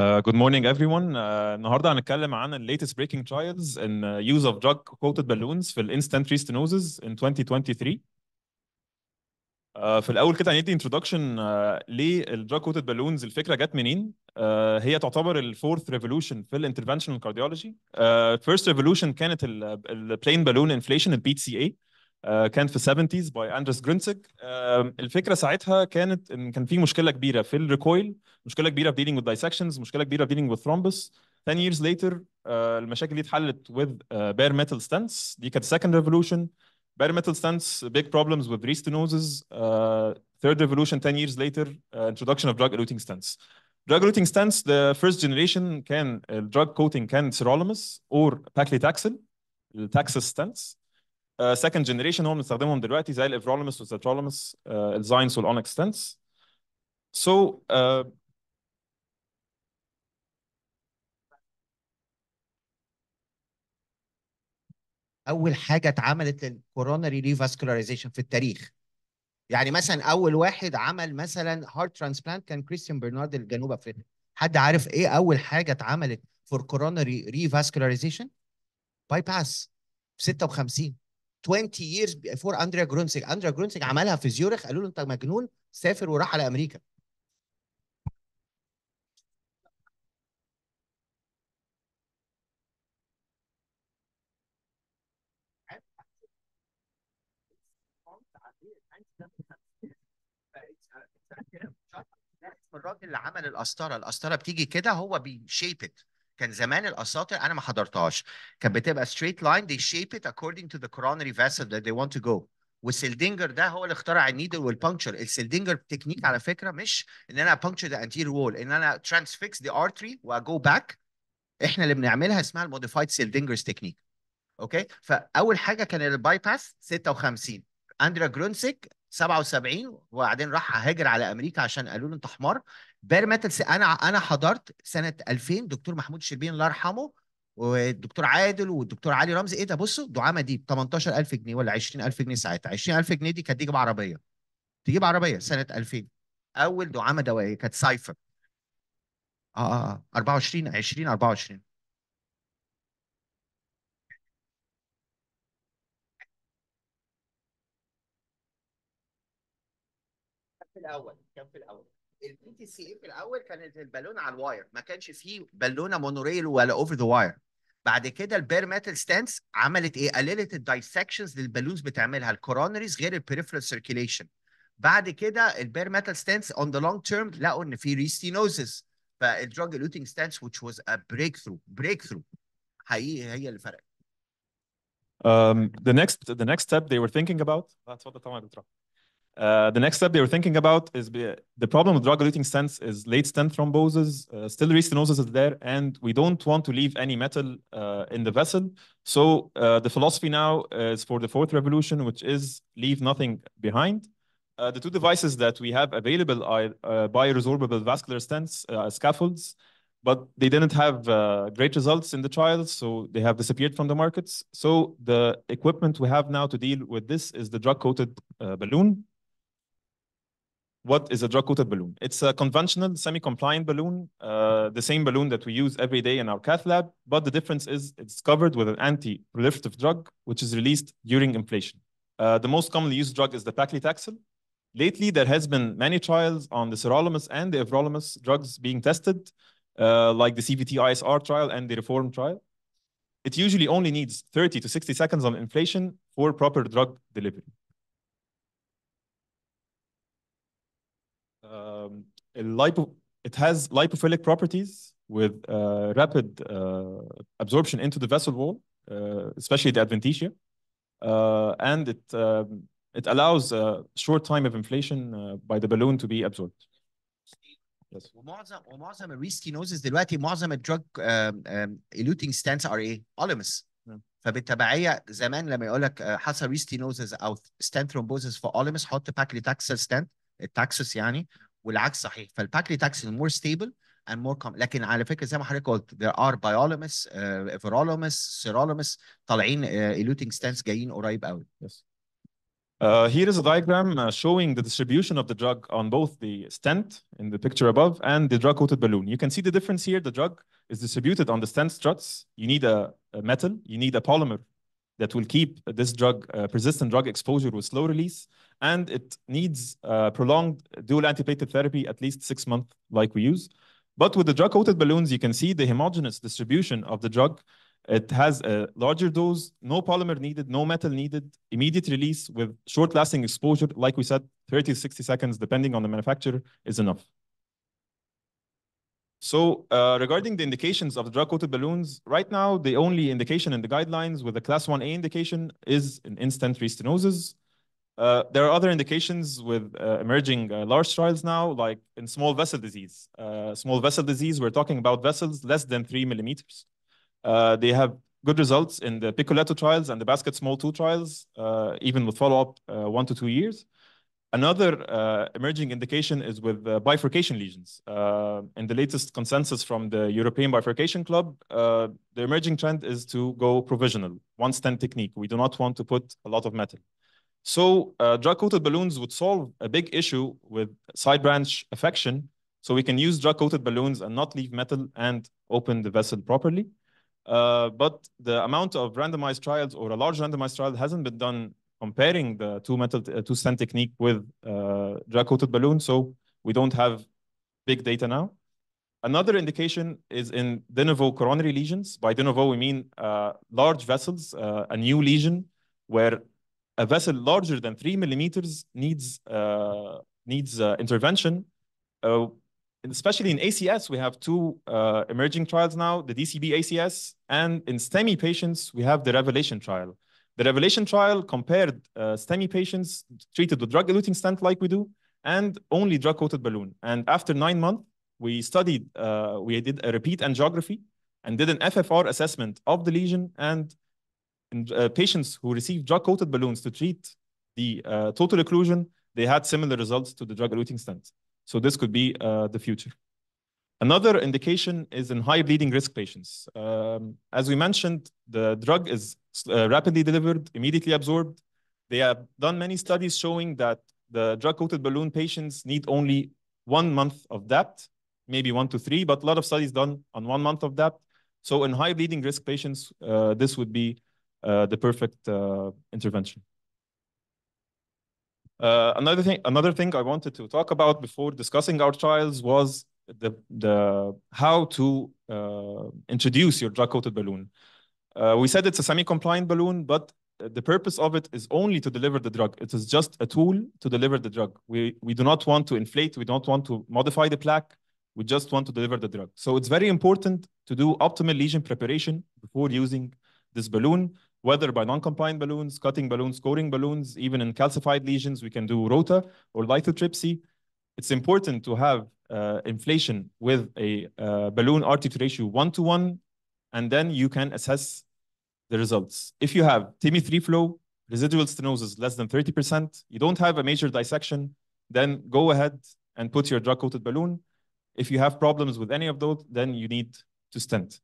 جود مورنينج ايفري ون النهارده هنتكلم عن الليتست بريكنج ترايلز ان يوز اوف دراج كوتد بالونز في الانستنت ريستنوزز ان 2023 uh, في الاول كده هندي انتروداكشن uh, ليه الدراج كوتد بالونز الفكره جت منين uh, هي تعتبر الفورث ريفولوشن في الانترفنشنال كارديولوجي فيرست ريفولوشن كانت البلين بالون انفليشن البي سي اي كان في 70s باي اندرس جرينسك الفكره ساعتها كانت ان كان في مشكله كبيره في الريكويل مشكله كبيره في ديلينج وذ دايسكشنز مشكله كبيره في ديلينج وذ ثرومبس 10 years later المشاكل دي اتحلت with bare metal stents دي كانت second revolution bare metal stents big problems with restenosis uh, third revolution 10 years later uh, introduction of drug eluting stents drug eluting stents the first generation كان drug coating كان sirolimus or paclitaxel taxus stents سكند آه، جنريشن هو بنستخدمهم دلوقتي زي الافرولومس والزيترولومس الزاينس آه، والاونكس آه، سو اول حاجه اتعملت للكوروناري ريفاسكولاريزيشن في التاريخ يعني مثلا اول واحد عمل مثلا هارت ترانسبلانت كان كريستيان برنارد الجنوب افريقي حد عارف ايه اول حاجه اتعملت فور كوروناري ريفاسكولاريزيشن باي باس 56 20 years before اندريا جرونسج اندريا جرونسج عملها في زيورخ قالوا له انت مجنون سافر وراح على امريكا الراجل اللي عمل القسطره القسطره بتيجي كده هو بيشيب كان زمان الاساطر انا ما حضرتهاش كانت بتبقى ستريت لاين they shape it according to the coronary vessel that they want to go والسلدينجر ده هو اللي اخترع النيدل والبنكشر السلدنجر تكنيك على فكره مش ان انا بنكشر ذا انتير وول ان انا ترانسفيكس ذا ارتري واجو باك احنا اللي بنعملها اسمها الموديفايد سلدينجرز تكنيك اوكي فاول حاجه كان الباي باس 56 اندرا جرونسيك 77 وبعدين راح هاجر على امريكا عشان قالوا له انت حمار بير ميتال انا انا حضرت سنه 2000 دكتور محمود شربين الله يرحمه والدكتور عادل والدكتور علي رمزي ايه ده بصوا دعامه دي ب 18000 جنيه ولا 20000 جنيه ساعتها 20000 جنيه دي كانت تجيب عربيه تجيب عربيه سنه 2000 اول دعامه دوائيه كانت سايفر اه اه 24 20 24 الاول كان في الاول البي تي سي اي في الاول كانت البالونه على الواير ما كانش فيه بالونه مونوريل ولا اوفر ذا واير بعد كده البير ميتال ستانس عملت ايه؟ قللت الدايسكشنز للبالونز بتعملها الكورونريز غير البريفرال سيركيليشن. بعد كده البير ميتال ستانس اون ذا لونج تيرم لقوا ان في ريستينوزس فالدراج الوتنج ستانس which was a breakthrough breakthrough حقيقي هي اللي فرقت. Um, the next the next step they were thinking about اتفضل طبعا دكتور Uh, the next step they were thinking about is the problem with drug-eluting stents is late stent thrombosis, uh, stillary stenosis is there, and we don't want to leave any metal uh, in the vessel. So uh, the philosophy now is for the fourth revolution, which is leave nothing behind. Uh, the two devices that we have available are uh, bioresorbable vascular stents, scaffolds, but they didn't have great results in the trials, so they have disappeared from the markets. So the equipment we have now to deal with this is the drug-coated balloon, what is a drug-coated balloon? It's a conventional semi-compliant balloon, uh, the same balloon that we use every day in our cath lab, but the difference is it's covered with an anti-proliferative drug, which is released during inflation. Uh, the most commonly used drug is the paclitaxel. Lately, there has been many trials on the sirolimus and the everolimus drugs being tested, uh, like the CVT-ISR trial and the reform trial. It usually only needs 30 to 60 seconds on inflation for proper drug delivery. um, lipo, it has lipophilic properties with uh, rapid uh, absorption into the vessel wall, uh, especially the adventitia, uh, and it um, it allows a short time of inflation uh, by the balloon to be absorbed. Yes. ومعظم ومعظم الريسكينوزز دلوقتي معظم الدراج ايلوتنج ستانس ار ايه اولمس فبالتبعيه زمان لما يقول لك حصل ريسكينوزز او ستانت ثرومبوزز في اولمس حط باكليتاكسل ستانت التاكسس يعني والعكس صحيح فالباكلي تاكس more ستيبل and more common لكن على فكره زي ما حضرتك قلت there are biolomus uh, virolomus serolomus طالعين uh, eluting stents جايين قريب قوي yes. Uh, here is a diagram uh, showing the distribution of the drug on both the stent in the picture above and the drug-coated balloon. You can see the difference here. The drug is distributed on the stent struts. You need a, a metal, you need a polymer that will keep this drug uh, persistent drug exposure with slow release, and it needs uh, prolonged dual antiplatelet therapy at least six months, like we use. But with the drug-coated balloons, you can see the homogeneous distribution of the drug. It has a larger dose, no polymer needed, no metal needed, immediate release with short-lasting exposure, like we said, 30 to 60 seconds, depending on the manufacturer, is enough. So uh, regarding the indications of drug-coated balloons, right now, the only indication in the guidelines with the class 1A indication is an instant restenosis. Uh, there are other indications with uh, emerging uh, large trials now, like in small vessel disease. Uh, small vessel disease, we're talking about vessels less than three millimeters. Uh, they have good results in the Picoletto trials and the Basket Small 2 trials, even with follow-up one to two years. Another uh, emerging indication is with uh, bifurcation lesions. Uh, in the latest consensus from the European Bifurcation Club, uh, the emerging trend is to go provisional, one-stand technique. We do not want to put a lot of metal. So uh, drug-coated balloons would solve a big issue with side branch affection. So we can use drug-coated balloons and not leave metal and open the vessel properly. Uh, but the amount of randomized trials or a large randomized trial hasn't been done comparing the two metal uh, two stent technique with uh, coated balloon, so we don't have big data now. Another indication is in de novo coronary lesions. By de novo, we mean uh, large vessels, uh, a new lesion where a vessel larger than three millimeters needs uh, needs uh, intervention. Uh, especially in ACS, we have two uh, emerging trials now, the DCB ACS, and in STEMI patients, we have the Revelation trial. The Revelation trial compared uh, STEMI patients treated with drug-eluting stent like we do and only drug-coated balloon. And after nine months, we studied, uh, we did a repeat angiography and did an FFR assessment of the lesion and in, uh, patients who received drug-coated balloons to treat the uh, total occlusion, they had similar results to the drug-eluting stent. So this could be uh, the future. Another indication is in high bleeding risk patients. Um, as we mentioned, the drug is uh, rapidly delivered, immediately absorbed. They have done many studies showing that the drug-coated balloon patients need only one month of DAPT, maybe one to three, but a lot of studies done on one month of DAPT. So in high bleeding risk patients, uh, this would be uh, the perfect uh, intervention. Uh, another thing, another thing I wanted to talk about before discussing our trials was the, the how to uh, introduce your drug-coated balloon. Uh, we said it's a semi-compliant balloon, but the purpose of it is only to deliver the drug. It is just a tool to deliver the drug. We, we do not want to inflate. We don't want to modify the plaque. We just want to deliver the drug. So it's very important to do optimal lesion preparation before using this balloon, whether by non-compliant balloons, cutting balloons, scoring balloons, even in calcified lesions, we can do rota or lithotripsy. It's important to have uh, inflation with a uh, balloon rt ratio one to one, and then you can assess the results. If you have TIMI3 flow, residual stenosis less than 30%, you don't have a major dissection, then go ahead and put your drug-coated balloon. If you have problems with any of those, then you need to stent.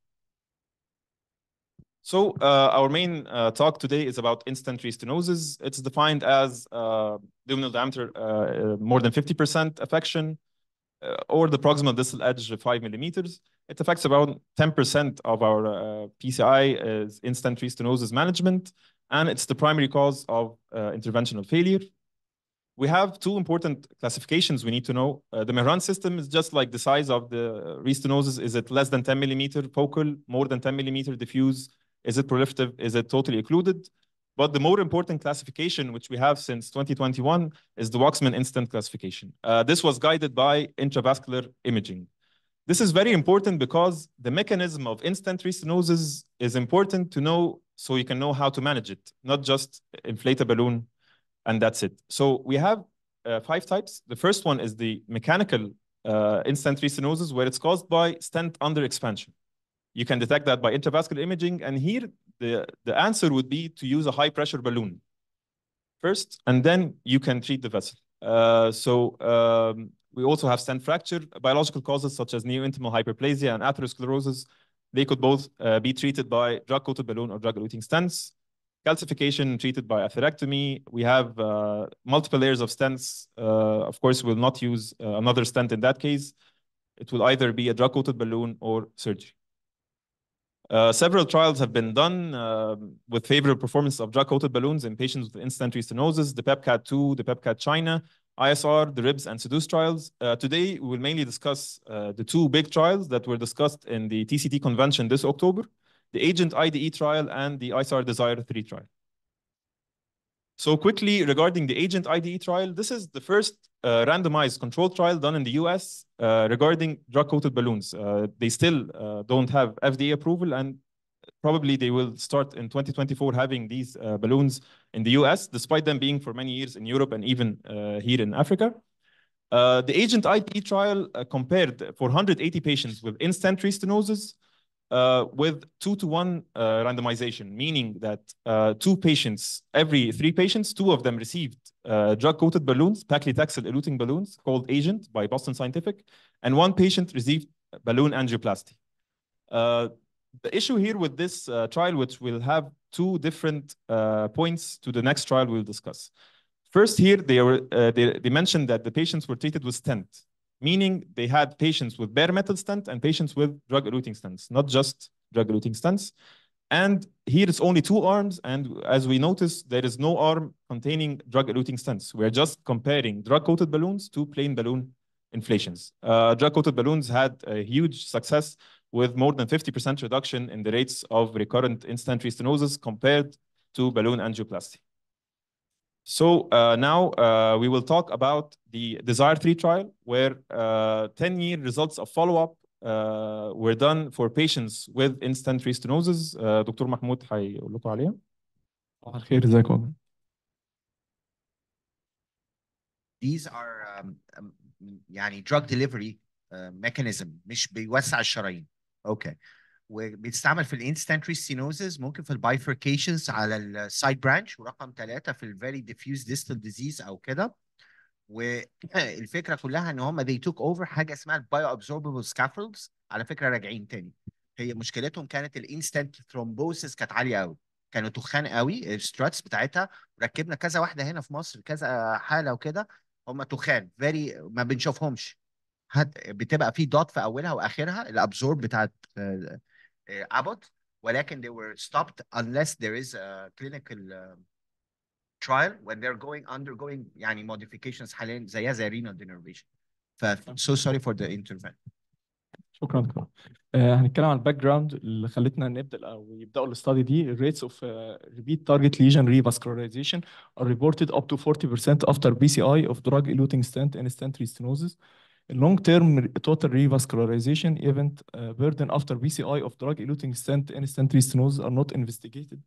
So uh, our main uh, talk today is about instant restenosis. It's defined as uh, luminal diameter uh, uh, more than 50% affection uh, over the proximal distal edge of 5 millimeters. It affects about 10% of our uh, PCI is instant restenosis management, and it's the primary cause of uh, interventional failure. We have two important classifications we need to know. Uh, the Mehran system is just like the size of the restenosis. Is it less than 10 millimeter focal, more than 10 millimeter diffuse? Is it proliferative? Is it totally occluded? But the more important classification, which we have since 2021, is the Waxman instant classification. Uh, this was guided by intravascular imaging. This is very important because the mechanism of instant restenosis is important to know so you can know how to manage it, not just inflate a balloon and that's it. So we have uh, five types. The first one is the mechanical uh, instant restenosis where it's caused by stent under expansion. You can detect that by intravascular imaging. And here the, the answer would be to use a high pressure balloon first, and then you can treat the vessel. Uh, so um, we also have stent fracture. Biological causes such as neointimal hyperplasia and atherosclerosis, they could both uh, be treated by drug-coated balloon or drug-eluting stents. Calcification treated by atherectomy. We have uh, multiple layers of stents. Uh, of course, we'll not use uh, another stent in that case. It will either be a drug-coated balloon or surgery. Uh, several trials have been done uh, with favorable performance of drug-coated balloons in patients with incidental stenosis. the PEPCAT-2, the PEPCAT-China, ISR, the RIBS, and SEDUCE trials. Uh, today, we will mainly discuss uh, the two big trials that were discussed in the TCT convention this October, the AGENT IDE trial and the ISR DESIRE 3 trial. So quickly, regarding the AGENT IDE trial, this is the first uh, randomized control trial done in the US uh, regarding drug-coated balloons. Uh, they still uh, don't have FDA approval and probably they will start in 2024 having these uh, balloons in the US, despite them being for many years in Europe and even uh, here in Africa. the Agent IP trial compared 480 patients with instant restenosis with two-to-one randomization, meaning that two patients, every three patients, two of them received uh, drug-coated balloons, paclitaxel eluting balloons called AGENT by Boston Scientific, and one patient received balloon angioplasty. Uh, the issue here with this uh, trial, which will have two different uh, points to the next trial we'll discuss. First here, they, were, uh, they, they, mentioned that the patients were treated with stent, meaning they had patients with bare metal stent and patients with drug-eluting stents, not just drug-eluting stents. And here it's only two arms. And as we notice, there is no arm containing drug-eluting stents. We're just comparing drug-coated balloons to plain balloon inflations. Uh, drug-coated balloons had a huge success with more than 50% reduction in the rates of recurrent instant restenosis compared to balloon angioplasty. So uh, now uh, we will talk about the DESIRE 3 trial, where 10-year uh, results of follow-up uh, were done for patients with instant restenosis uh, دكتور محمود هيقول لكم عليها صباح الخير ازيكم والله These are um, um, يعني drug delivery uh, mechanism مش بيوسع الشرايين. اوكي. وبيستعمل في الانستنت ريستينوزز ممكن في البايفركيشنز على السايد برانش ورقم ثلاثة في الفيري ديفيوز ديستال ديزيز او كده. والفكره كلها ان هم they took over حاجه اسمها البايو absorbable scaffolds على فكره راجعين تاني هي مشكلتهم كانت الانستنت ثرومبوسيس كانت عاليه قوي كانوا تخان قوي الستراتس بتاعتها ركبنا كذا واحده هنا في مصر كذا حاله وكده هم تخان فيري ما بنشوفهمش هت... بتبقى في دوت في اولها واخرها الابزورب بتاعت ابوت آه، آه، ولكن they were stopped unless there is a clinical آه، trial when they're going undergoing يعني modifications Halen Zaya زي denervation so sorry for the intervention. شكرا دكتور آه هنتكلم عن الباك جراوند اللي خلتنا نبدا او يبداوا الاستادي دي الريتس اوف ريبيت تارجت ليجن ريفاسكولارايزيشن ار ريبورتد اب تو 40% افتر بي سي اي اوف دراج ايلوتنج ستنت ان ستنت long term total revascularization event uh, burden after BCI of drug eluting stent and stent restenosis are not investigated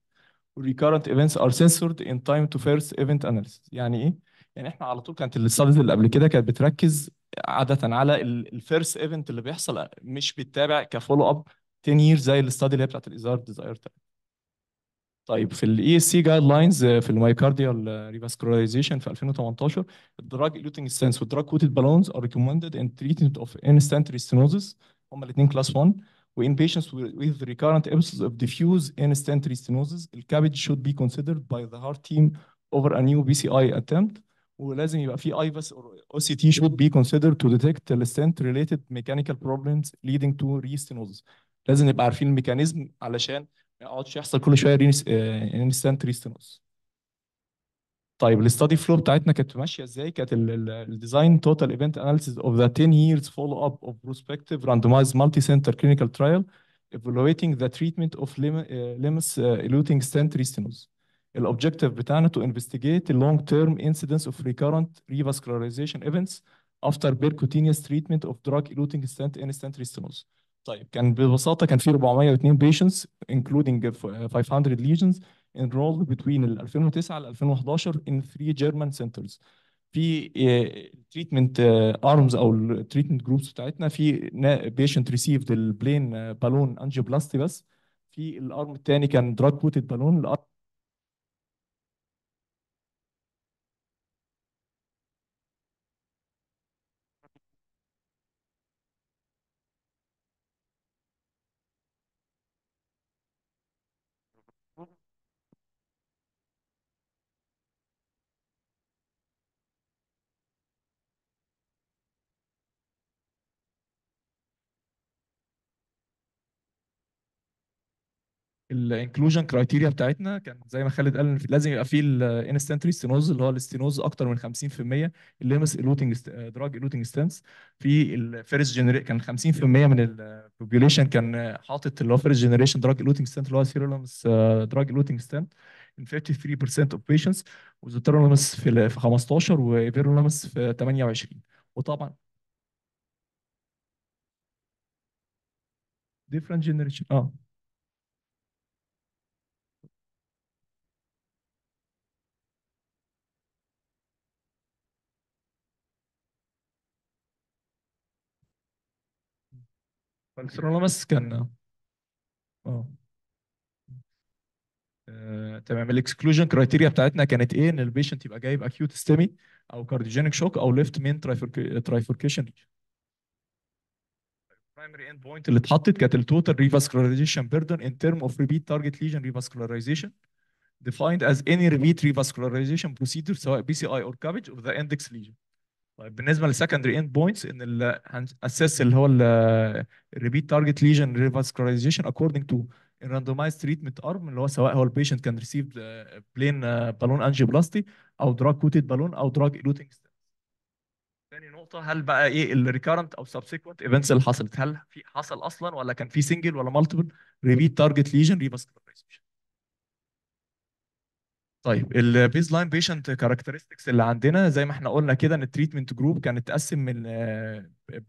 recurrent events are censored in time to first event analysis يعني ايه يعني احنا على طول كانت الاستاديز اللي قبل كده كانت بتركز عاده على الفيرست ايفنت اللي بيحصل مش بتتابع كفولو اب 10 years زي الاستادي اللي هي بتاعت الازار ديزاير تايم طيب في الاي اس سي جايد لاينز في المايكارديال ريفاسكولايزيشن آه، في 2018 الدراج ايلوتنج ستنس والدراج كوتد بالونز ار ريكومندد ان تريتمنت اوف instant ريستينوزس هما الاثنين كلاس 1 in patients with recurrent episodes of diffuse stent restenosis, الكابج should be considered by the heart team over a new BCI attempt ولازم يبقى في or OCT should be considered to detect stent related mechanical problems leading to restenosis. لازم نبقى عارفين الميكانيزم علشان ما يقعدش يحصل كل شويه رينس... ريستنوز طيب الاستادي فلو بتاعتنا كانت ماشيه ازاي؟ كانت الديزاين توتال ايفنت اناليسيز اوف ذا 10 years follow up of prospective randomized multi-center clinical trial evaluating the treatment of limus eluting stent restenosis. الاوبجيكتيف بتاعنا to investigate the long term incidence of recurrent revascularization events after percutaneous treatment of drug eluting stent in stent restenosis. طيب كان ببساطه كان في 402 patients including 500 lesions enrolled between 2009 ل 2011 in three German centers في التريتمنت آه، ارمز آه، او التريتمنت جروبس بتاعتنا في بيشنت ريسيفد البلين بالون انجيوبلاستي بس في الارم الثاني كان دراج بوتد بالون الارم الانكلوجن كرايتيريا بتاعتنا كان زي ما خالد قال لازم يبقى فيه الانستنتري ستينوز اللي هو الاستينوز اكتر من 50% مس الوتنج دراج الوتنج ستانس في الفيرست جنريت كان 50% من البوبيوليشن كان حاطط اللي هو فيرست جنريشن دراج الوتنج ستانت اللي هو سيرولومس دراج الوتنج ستانت in 53% of patients وزوترولومس في 15 وفيرولومس في 28 وطبعا different generation اه فالكسرونوماس كان آه. اه تمام الاكسكلوجن كرايتيريا بتاعتنا كانت ايه ان البيشنت يبقى جايب اكيوت ستيمي او كارديوجينيك شوك او ليفت مين ترايفوركيشن البرايمري اند بوينت اللي اتحطت كانت التوتال ريفاسكولاريزيشن بيردن ان ترم اوف ريبيت تارجت ليجن ريفاسكولاريزيشن defined as any repeat revascularization procedure سواء PCI or CABG of the index lesion طيب بالنسبه للسكندري اند بوينتس ان هنأسس اللي هو الريبيت تارجت ليجن ريفاسكولاريزيشن اكوردنج تو الراندومايز تريتمنت ارم اللي هو سواء هو البيشنت كان ريسيفد بلين بالون انجيوبلاستي او دراج كوتد بالون او دراج الوتنج تاني نقطة هل بقى ايه الريكارنت او سبسيكونت ايفنتس اللي حصلت هل في حصل اصلا ولا كان في سنجل ولا مالتيبل ريبيت تارجت ليجن ريفاسكولاريزيشن طيب البيز لاين بيشنت كاركترستكس اللي عندنا زي ما احنا قلنا كده ان التريتمنت جروب كانت تقسم من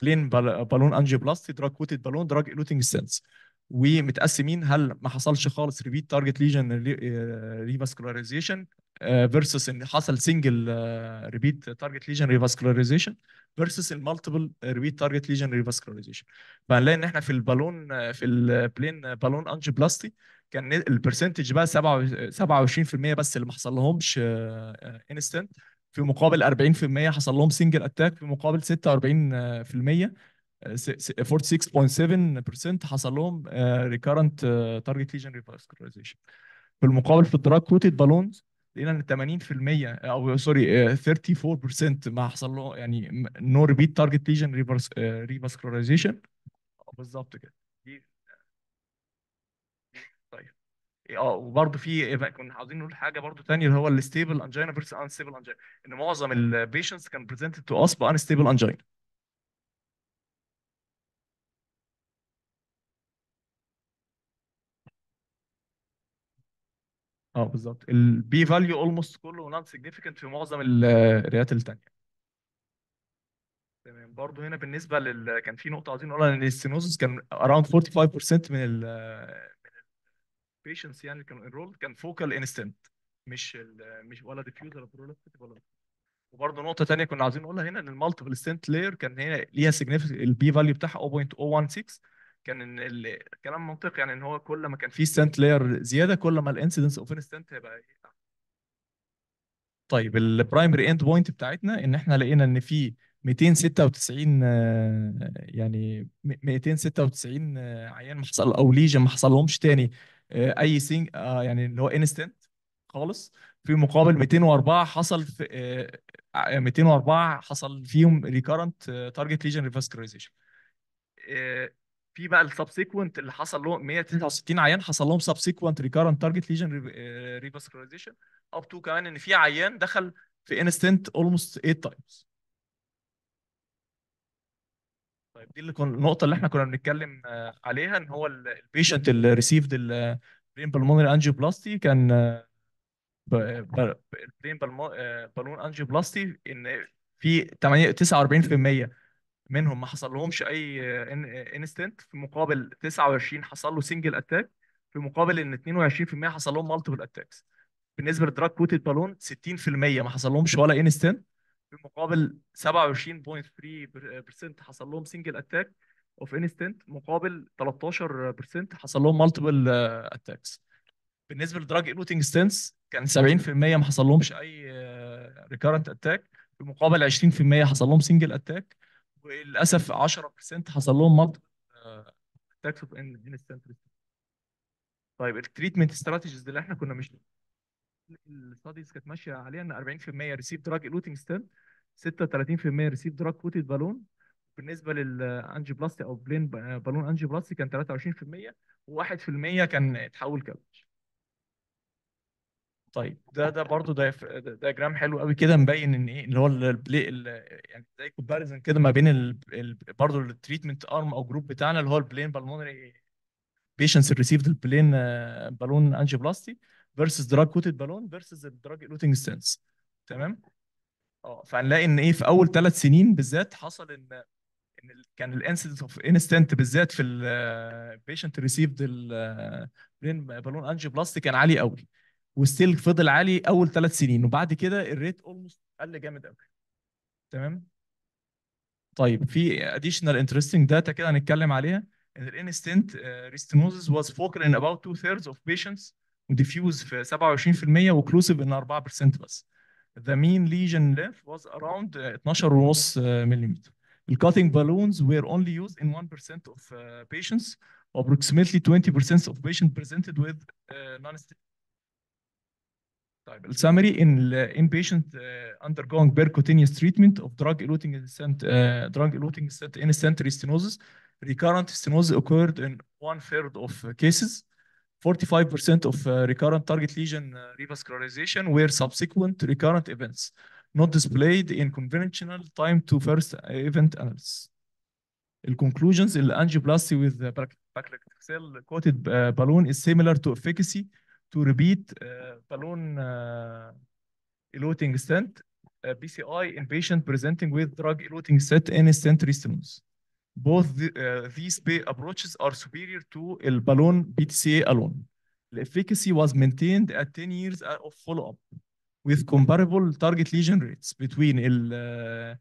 بلين بالون انجي انجيوبلاستي دراج كوتد بالون دراج الوتنج سنس ومتقسمين هل ما حصلش خالص ريبيت تارجت ليجن ريفاسكولاريزيشن فيرسس آه، ان حصل سنجل ريبيت تارجت ليجن ريفاسكولاريزيشن فيرسس المالتيبل ريبيت تارجت ليجن ريفاسكولاريزيشن فهنلاقي ان احنا في البالون آه، في البلين آه، بالون انجيوبلاستي كان البرسنتج بقى 27 بس اللي ما حصل لهمش انستنت في مقابل 40% حصل لهم سنجل اتاك في مقابل 46% 46.7% حصل لهم ريكارنت تارجت ليجن ريفاسكولاريزيشن في المقابل في الدراج كوتد بالونز لقينا ان 80% او سوري 34% آه، ما حصل له يعني نو ريبيت تارجت ليجن ريفاسكولاريزيشن بالظبط كده طيب اه وبرده في كنا عاوزين نقول حاجه برده ثانيه اللي هو الستيبل انجينا فيرسس انستيبل انجينا ان معظم البيشنتس كان بريزنتد تو اس بانستيبل انجينا اه بالظبط البي فاليو اولموست كله نون سيجنيفيكانت في معظم الريات التانية تمام برضه هنا بالنسبه لل كان في نقطه عايزين نقولها ان السينوزس كان اراوند 45% من ال من patients يعني كانوا انرولد كان فوكال انستنت مش ال مش ولا ديفيوز ولا برولكتيف ولا وبرضه نقطه تانيه كنا عايزين نقولها هنا ان المالتيبل ستنت لاير كان هنا ليها سيجنيفيكت البي فاليو بتاعها 0.016 كان ان الكلام منطقي يعني ان هو كل ما كان في ستانت لاير زياده كل ما الانسيدنس اوف ان ستانت هيبقى طيب البرايمري اند بوينت بتاعتنا ان احنا لقينا ان في 296 يعني 296 عيان ما حصل او ليجن ما حصلهمش تاني آه، اي سينج آه، يعني اللي هو انستنت خالص في مقابل 204 حصل في 204 آه، حصل فيهم ريكارنت تارجت ليجن ريفاسكرايزيشن في بقى السبسيكونت اللي حصل لهم 169 عيان حصل لهم سبسيكونت ريكارنت تارجت ليجن ريفاسكولايزيشن اب تو كمان ان في عيان دخل في انستنت اولموست 8 تايمز طيب دي اللي كنا النقطه اللي احنا كنا بنتكلم آه، عليها ان هو البيشنت اللي ريسيفد البرين بالمونري بلاستي كان البرين بالمون بلاستي ان في 49% منهم ما حصل لهمش اي انستنت في مقابل 29 حصل له سنجل اتاك في مقابل ان 22% حصل لهم مالتيبل اتاكس بالنسبه للدراج كوتد بالون 60% ما حصل لهمش ولا انستنت في مقابل 27.3% حصل لهم سنجل اتاك اوف انستنت مقابل 13% حصل لهم مالتيبل اتاكس آه، بالنسبه لدراج لوتنج ستنس كان 70% ما حصل لهمش اي ريكارنت آه، اتاك في مقابل 20% حصل لهم سنجل اتاك وللاسف 10% حصل لهم مالتي اتاكس اوف ان طيب التريتمنت استراتيجيز اللي احنا كنا مش الستاديز كانت ماشيه عليها ان 40% ريسيف دراج الوتنج ستنت 36% ريسيف دراج كوتد بالون بالنسبه للانجي بلاستي او بلين بالون انجي بلاستي كان 23% و1% كان اتحول كابتش طيب ده ده برضه ده جرام حلو قوي كده مبين ان ايه اللي هو البلاي يعني زي كومباريزن كده ما بين برضه التريتمنت ارم او جروب بتاعنا اللي هو البلين بالمونري بيشنس ريسيفد البلين بالون انجي بلاستي فيرسز دراج كوتد بالون فيرسز الدراج لوتنج ستانس تمام اه فهنلاقي ان ايه في اول ثلاث سنين بالذات حصل ان ان كان الانسيدنت اوف انستنت بالذات في البيشنت ريسيفد البلين بالون انجي بلاستي كان عالي قوي وستيل فضل عالي اول ثلاث سنين وبعد كده الريت اولموست قل جامد قوي تمام طيب في additional interesting data كده هنتكلم عليها ان الانستنت restenosis was focal in about two thirds of patients وديفيوز في 27% وكلوسيف ان 4% بس the mean lesion length was around 12.5 ملم The cutting balloons were only used in 1% of uh, patients approximately 20% of patients presented with uh, non-stimulant Type. Summary in, uh, patients uh, undergoing percutaneous treatment of drug-eluting instant, uh, drug-eluting instant, restenosis, recurrent stenosis occurred in one-third of uh, cases. 45% of uh, recurrent target lesion uh, revascularization were subsequent recurrent events, not displayed in conventional time to first event analysis. The conclusions, the angioplasty with the paclitaxel coated uh, balloon is similar to efficacy to repeat balloon uh, uh, eluting stent BCI uh, in patient presenting with drug eluting stent and stent restenosis. Both the, these approaches are superior to the balloon BTCA alone. The efficacy was maintained at 10 years of follow-up with comparable target lesion rates between the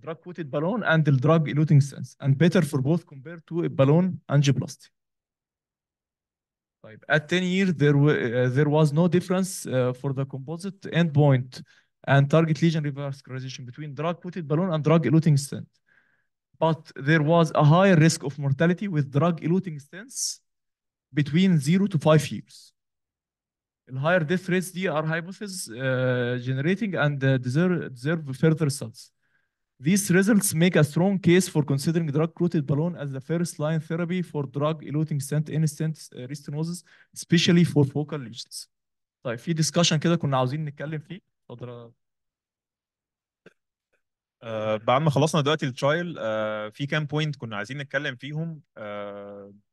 drug-coated balloon and the drug-eluting stents, and better for both compared to a balloon angioplasty. طيب at 10 years there uh, there was no difference uh, for the composite endpoint and target lesion revascularization between drug-coated balloon and drug-eluting stent. But there was a higher risk of mortality with drug-eluting stents between zero to five years. higher rates, ديث ريتس دي generating and جنريتنج uh, deserve deserve further results. These results make a strong case for considering drug-coated balloon as the first-line therapy for drug-eluting stent stent restenosis, especially for focal lesions. طيب في discussion كده كنا عاوزين نتكلم فيه. اتفضل بعد ما خلصنا دلوقتي الترايل في كام بوينت كنا عايزين نتكلم فيهم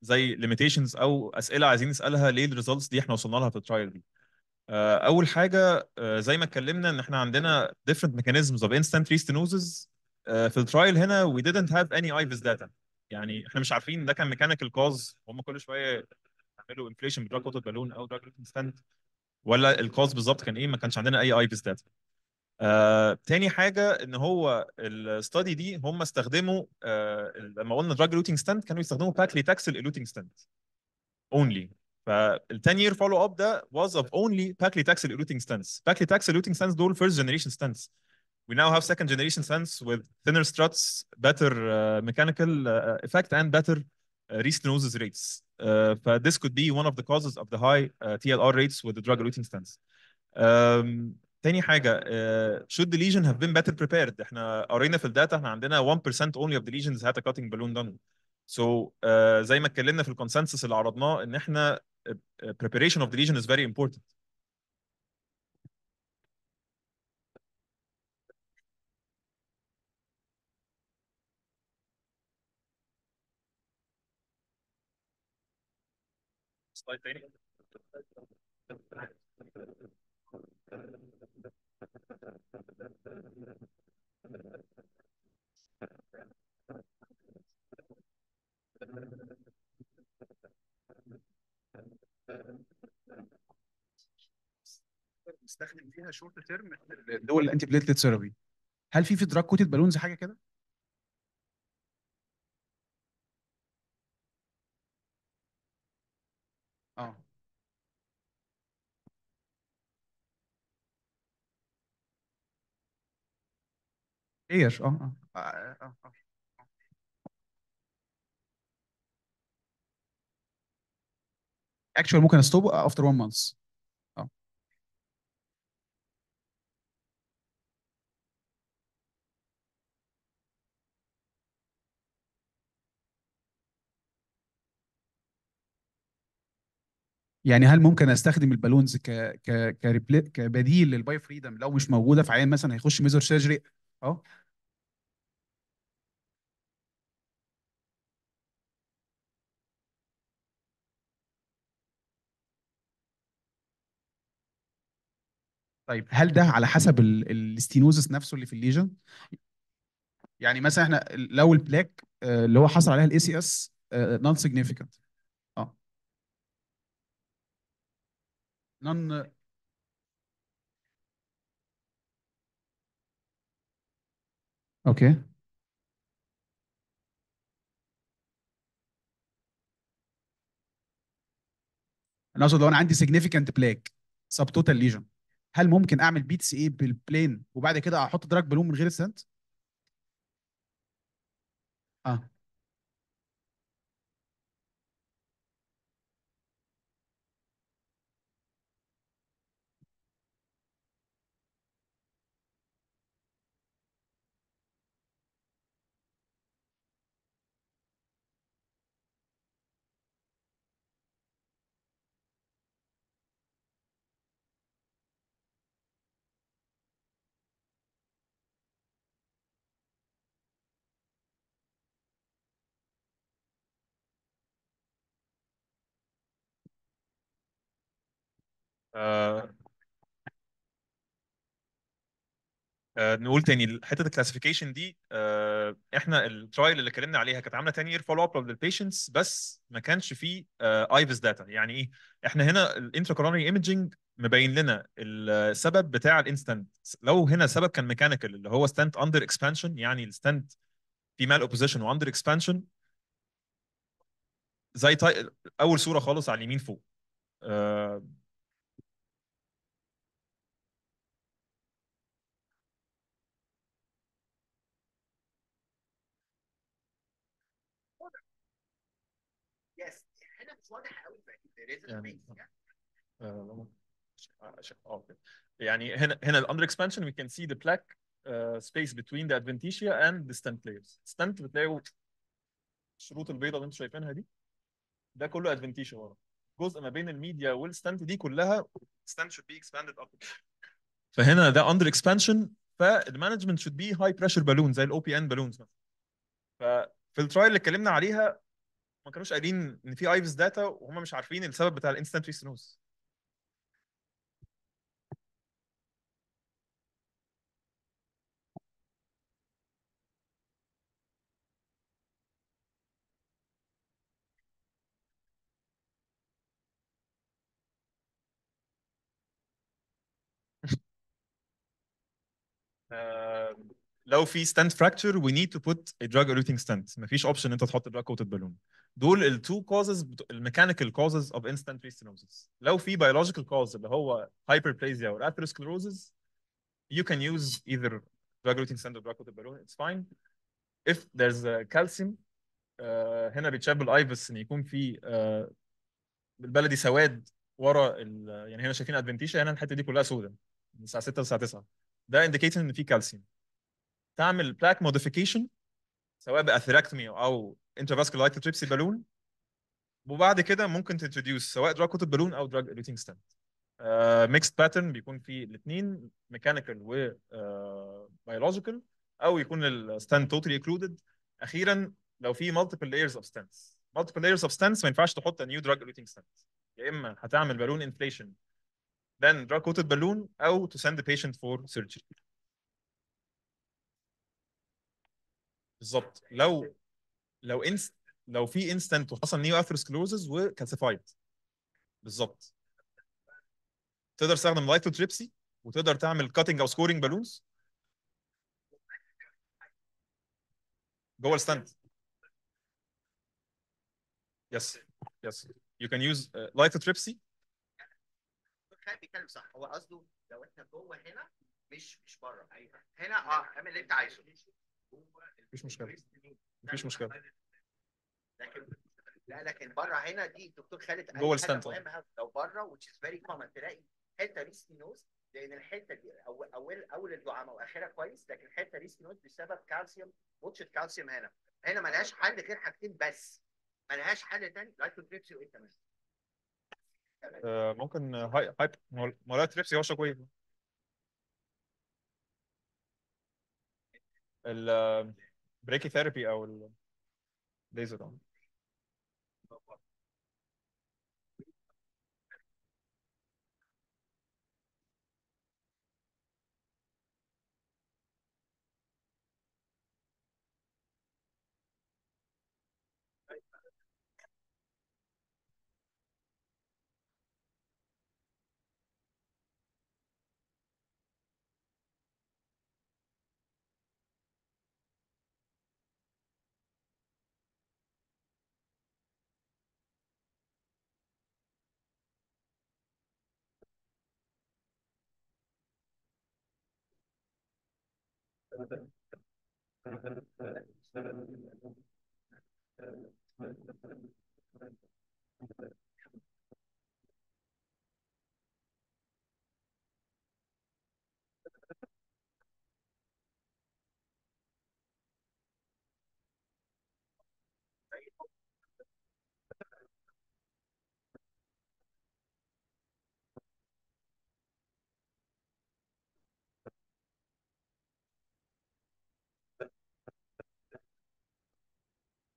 زي limitations او اسئله عايزين نسالها ليه الريزلتس دي احنا وصلنا لها في الترايل دي اول حاجه زي ما اتكلمنا ان احنا عندنا different mechanisms of instant restenosis آه، في الترايل هنا وي didn't have اي فيز داتا يعني احنا مش عارفين ده كان ميكانيكال كوز هم كل شويه يعملوا انفليشن بدراج اوتو بالون او دراج ستاند ولا الكوز بالظبط كان ايه ما كانش عندنا اي فيز داتا آه، تاني حاجه ان هو الستادي دي هم استخدموا آه، لما قلنا دراج لوتنج ستاند كانوا يستخدموا باك تاكسل اللوتنج ستاند اونلي فالتاني يير فولو اب ده واز اوف اونلي باكلي لتاكسل اللوتنج ستاندز باكلي لتاكسل اللوتنج ستاندز دول فيرست جنريشن ستاندز we now have second generation sens with thinner struts, better uh, mechanical uh, uh, effect, and better restenosis rates. but this could be one of the causes of the high TLR rates with the drug eluting stents. Um, تاني حاجة uh, should the lesion have been better prepared احنا قرينا في الداتا احنا عندنا 1% only of the lesions had a cutting balloon done so uh, زي ما اتكلمنا في الكونسنسس اللي عرضناه ان احنا uh, preparation of the lesion is very important سلايد طيب، تاني بنستخدم فيها شورت تيرم الدول الانتي بليتلت ثيرابي هل في في دراج كوتد بالونز حاجه كده؟ كبير اه اكشوال آه. ممكن استوب after one month آه. يعني هل ممكن استخدم البالونز ك ك كبديل للباي فريدم لو مش موجوده في عيان مثلا هيخش ميزر سيرجري اه طيب هل ده على حسب ال... الاستينوزس نفسه اللي في الليجن؟ يعني مثلا احنا لو البلاك آه، اللي هو حصل عليها الاي سي اس نون سيجنيفيكانت اه نون اوكي انا اقصد لو انا عندي سيجنيفيكانت بلاك سب توتال ليجن هل ممكن اعمل بيتس ايه بالبلين وبعد كده احط دراج بالون من غير ستاند؟ اه آه آه نقول تاني حته الكلاسيفيكيشن دي آه احنا الترايل اللي اتكلمنا عليها كانت عامله 10 يير فولو اب للبيشنتس بس ما كانش فيه ايفز آه، داتا يعني ايه احنا هنا الانترا كورونري ايمجنج مبين لنا السبب بتاع الانستنت لو هنا سبب كان ميكانيكال اللي هو ستنت اندر اكسبانشن يعني الستنت في مال اوبوزيشن واندر اكسبانشن زي طي... اول صوره خالص على اليمين فوق آه يس هنا مش واضح قوي يعني, آه، آه، آه، يعني هنا هنا الاندر اكسبانشن وي كان سي ذا بلاك سبيس space ذا ادفنتيشيا اند and the stent بتلاقوا الشروط البيضاء اللي انتم شايفينها دي ده كله ادفنتيشيا ورا جزء ما بين الميديا والستنت دي كلها ستنت شود بي اكسباندد اب فهنا ده اندر اكسبانشن فالمانجمنت شود بي هاي بريشر بالون زي الاو بي ان بالونز مثلا ففي الترايل اللي اتكلمنا عليها ما كانوش قايلين ان في ايفز داتا وهم مش عارفين السبب بتاع الانستنت ريسنوز لو في ستاند فراكتشر وي نيد تو بوت ا دراج اولوتنج ستاند مفيش اوبشن انت تحط دراج كوتد بالون دول التو كوزز الميكانيكال كوزز اوف انستنت ريستينوزس لو في بيولوجيكال كوز اللي هو بلايزيا او اثيروسكليروزس يو كان يوز ايذر دراج eluting ستاند او دراج كوتد بالون اتس فاين اف ذيرز كالسيوم هنا بيتشاب الايفس ان يكون في uh, البلدي سواد ورا ال, يعني هنا شايفين ادفنتيشا هنا الحته دي كلها سوداء من الساعه 6 للساعه 9 ده انديكيتنج ان في كالسيوم تعمل بلاك موديفيكيشن سواء باثيراكتومي او لايك تريبسي بالون وبعد كده ممكن تنتروديوس سواء دراج كوتد بالون او دراج اليوتينج ستنت ميكست باترن بيكون في الاثنين ميكانيكال و بايولوجيكال آه، او يكون الستاند توتالي اكلودد اخيرا لو في مالتيبل لايرز اوف ستانس مالتيبل لايرز اوف ستانس ما ينفعش تحط نيو دراج اليوتينج ستانت يا اما هتعمل بالون انفليشن then drug coated balloon او to send the patient for surgery بالظبط لو لو انس لو في انستنت وحصل نيو كلوزز وكالسيفايد بالظبط تقدر تستخدم تريبسي وتقدر تعمل كاتنج او سكورنج بالونز جوه الستاند يس يس يو كان يوز لايتو تريبسي بيتكلم صح هو قصده لو احنا جوه هنا مش مش بره ايوه هنا اه اعمل اللي انت عايزه مفيش مشكله مفيش مشكله لكن لا لكن بره هنا دي الدكتور خالد قال جوه الستاند لو بره which is very common تلاقي حته ريسكي نوز لان الحته دي اول اول اول الدعامه واخرها كويس لكن الحته ريسكي نوز بسبب كالسيوم ماتش كالسيوم هنا هنا مالهاش حل غير حاجتين بس مالهاش حل تاني تريبسي وايه تمام ممكن هاي هاي مولات تريبسي هو شكوي البريكي ثيرابي او الليزر Thank you.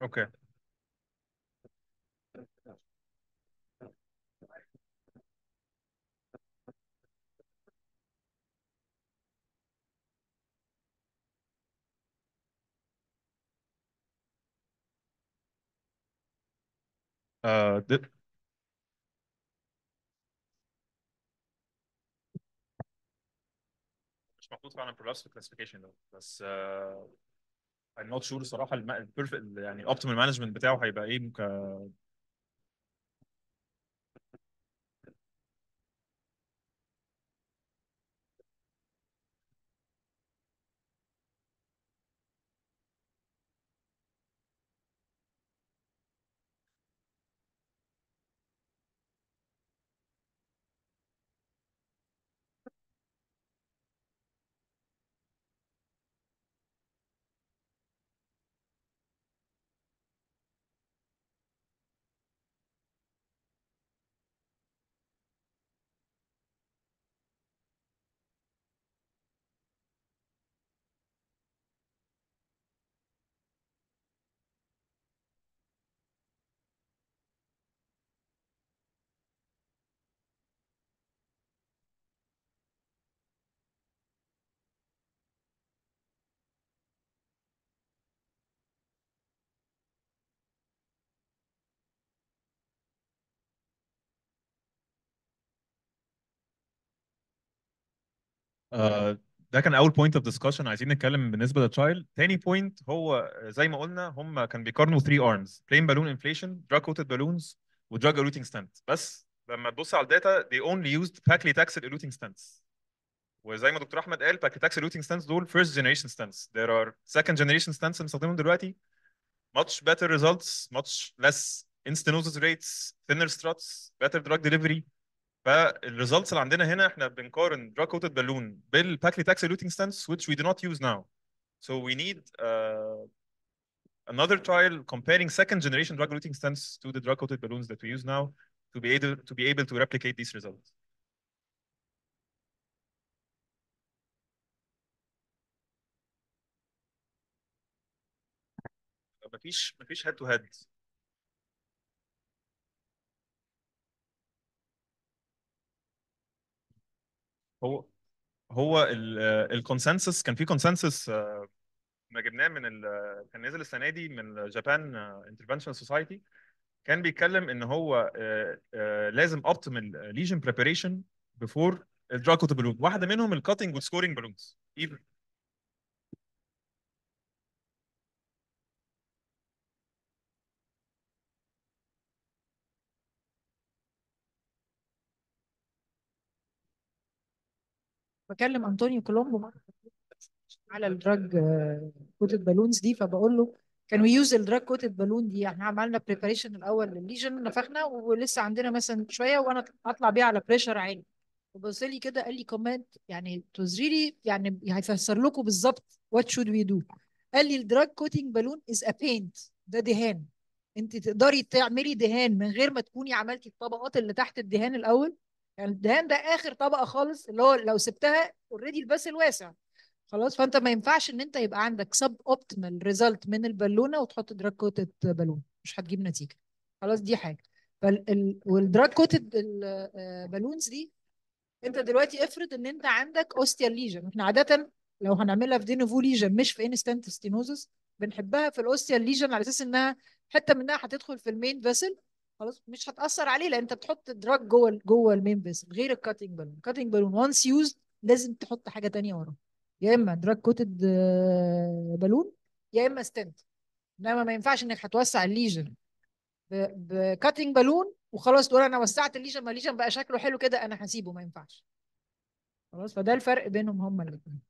Okay. Uh, did Klaus van der Plas classification though. That's uh, I'm not sure الصراحه البيرفكت يعني الاوبتيمال مانجمنت بتاعه هيبقى ايه ده كان اول بوينت اوف ديسكشن عايزين نتكلم بالنسبه للترايل تاني بوينت هو زي ما قلنا هم كان بيقارنوا 3 ارمز بلين بالون انفليشن دراج كوتد بالونز ودراج الوتنج ستانت بس لما تبص على الداتا they only used باكلي تاكسل الوتنج ستانتس وزي ما دكتور احمد قال باكلي تاكسل الوتنج ستانتس دول first generation stents there are second generation stents اللي بنستخدمهم دلوقتي much better results much less instenosis rates thinner struts better drug delivery فالريزلتس اللي عندنا هنا احنا بنقارن drug coated balloon بالpaclitaxel lutein stents which we do not use now. So we need uh, another trial comparing second generation drug eluting stents to the drug coated balloons that we use now to be able to be able to replicate these results. مفيش مفيش head to head هو هو الكونسنسس كان في كونسنسس آه، ما جبناه من ال... كان نزل السنه دي من جابان انترفنشن سوسايتي كان بيتكلم ان هو آه، آه، لازم اوبتيمال ليجن بريبريشن بيفور الدراكوت بالون واحده منهم الكاتنج والسكورينج بالونز بكلم انطونيو كولومبو مره على الدراج آه، كوتد بالونز دي فبقول له كان وي يوز الدراج كوتد بالون دي احنا عملنا بريباريشن الاول للليجن نفخنا ولسه عندنا مثلا شويه وانا اطلع بيها على بريشر عالي وبص لي كده قال لي كومنت يعني ريلي يعني هيفسر لكم بالظبط وات شود وي دو قال لي الدراج كوتنج بالون از ا بينت ده دهان انت تقدري تعملي دهان من غير ما تكوني عملتي الطبقات اللي تحت الدهان الاول يعني الدهان ده اخر طبقه خالص اللي هو لو سبتها اوريدي الباسل واسع خلاص فانت ما ينفعش ان انت يبقى عندك سب اوبتيمال ريزلت من البالونه وتحط دراج كوتد بالون مش هتجيب نتيجه خلاص دي حاجه والدراج كوتد بالونز دي انت دلوقتي افرض ان انت عندك اوستيال ليجن احنا عاده لو هنعملها في دينوفو ليجن مش في انستنت ستينوزس بنحبها في الاوستيال ليجن على اساس انها حته منها هتدخل في المين فيسل خلاص مش هتاثر عليه لان انت بتحط دراج جوه جوه المين فيسل غير الكاتنج بالون الكاتنج بالون وانس يوزد لازم تحط حاجه تانية وراه يا اما دراج كوتد بالون يا اما ستنت انما ما ينفعش انك هتوسع الليجن بكاتنج بالون وخلاص تقول انا وسعت الليجن ما الليجن بقى شكله حلو كده انا هسيبه ما ينفعش خلاص فده الفرق بينهم هما الاثنين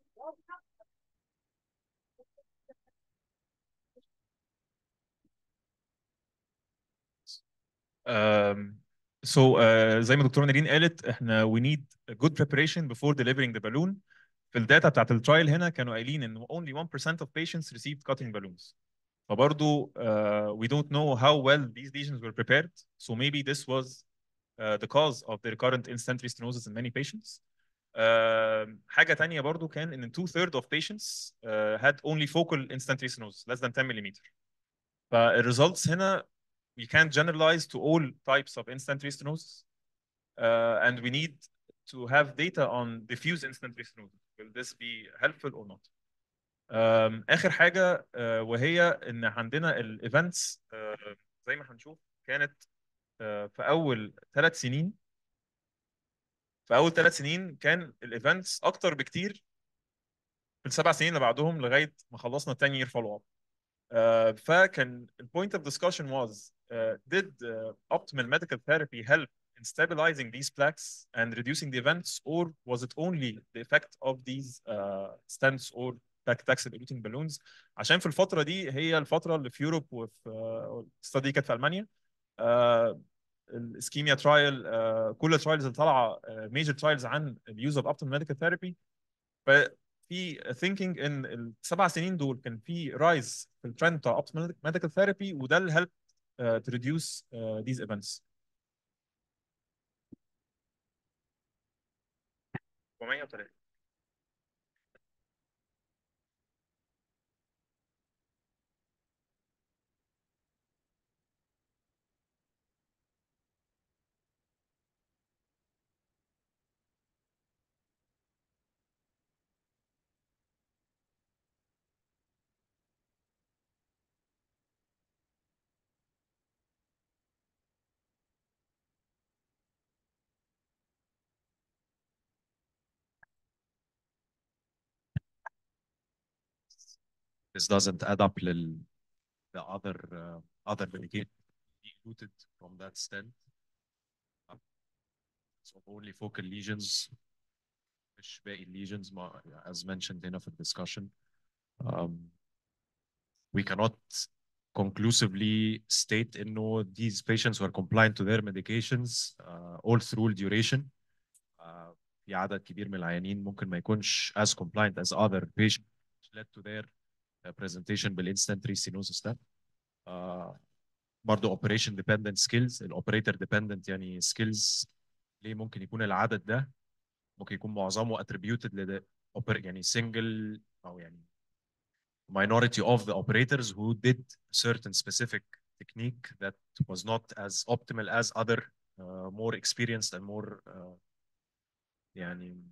Um. so uh, زي ما دكتوره نارين قالت احنا we need a good preparation before delivering the balloon في الداتا بتاعت الترايل هنا كانوا قايلين ان only 1% of patients received cutting balloons فبرضه uh, we don't know how well these lesions were prepared so maybe this was uh, the cause of the recurrent instant stenosis in many patients حاجه تانية برضو كان ان 2 thirds of patients had only focal instantaneous less than 10 mm فالresults هنا we can't generalize to all types of instant restenosis uh, and we need to have data on diffuse instant restenosis will this be helpful or not um, اخر حاجه uh, وهي ان عندنا الايفنتس uh, زي ما هنشوف كانت uh, في اول ثلاث سنين في اول ثلاث سنين كان الايفنتس اكتر بكتير في السبع سنين اللي بعدهم لغايه ما خلصنا تاني يير فولو اب فكان البوينت اوف ديسكشن واز ديد اوبتيمال ميديكال ثيرابي هيلب help in stabilizing these plaques and reducing the events or was it only the effect of these uh, stents or paclitaxel balloons عشان في الفتره دي هي الفتره اللي في يوروب وفي الاستاد آه، دي كانت في المانيا آه، الاسكيميا ترايل آه، كل الترايلز اللي طالعه ميجر آه، ترايلز عن اليوز اوف اوبتيمال ميديكال ثيرابي ففي ثينكينج ان السبع سنين دول كان في رايز في الترند بتاع اوبتيمال ميديكال ثيرابي وده اللي هيلب تو ريديوس ذيز ايفنتس this doesn't add up to the other uh, other medication included from that stent. Uh, so only focal lesions, which were lesions as mentioned in of the discussion. Um, we cannot conclusively state in no these patients were compliant to their medications uh, all through duration. Uh, عدد كبير من ممكن ما يكونش as compliant as other patients led to their برزنتيشن بالانستنت ريسينوسس ده برضه اوبريشن ديبندنت سكيلز الاوبريتور ديبندنت يعني سكيلز ليه ممكن يكون العدد ده ممكن يكون معظمه اتريبيوتد ل يعني سنجل او يعني minority of the operators who did certain specific technique that was not as optimal as other uh, more experienced and more uh, يعني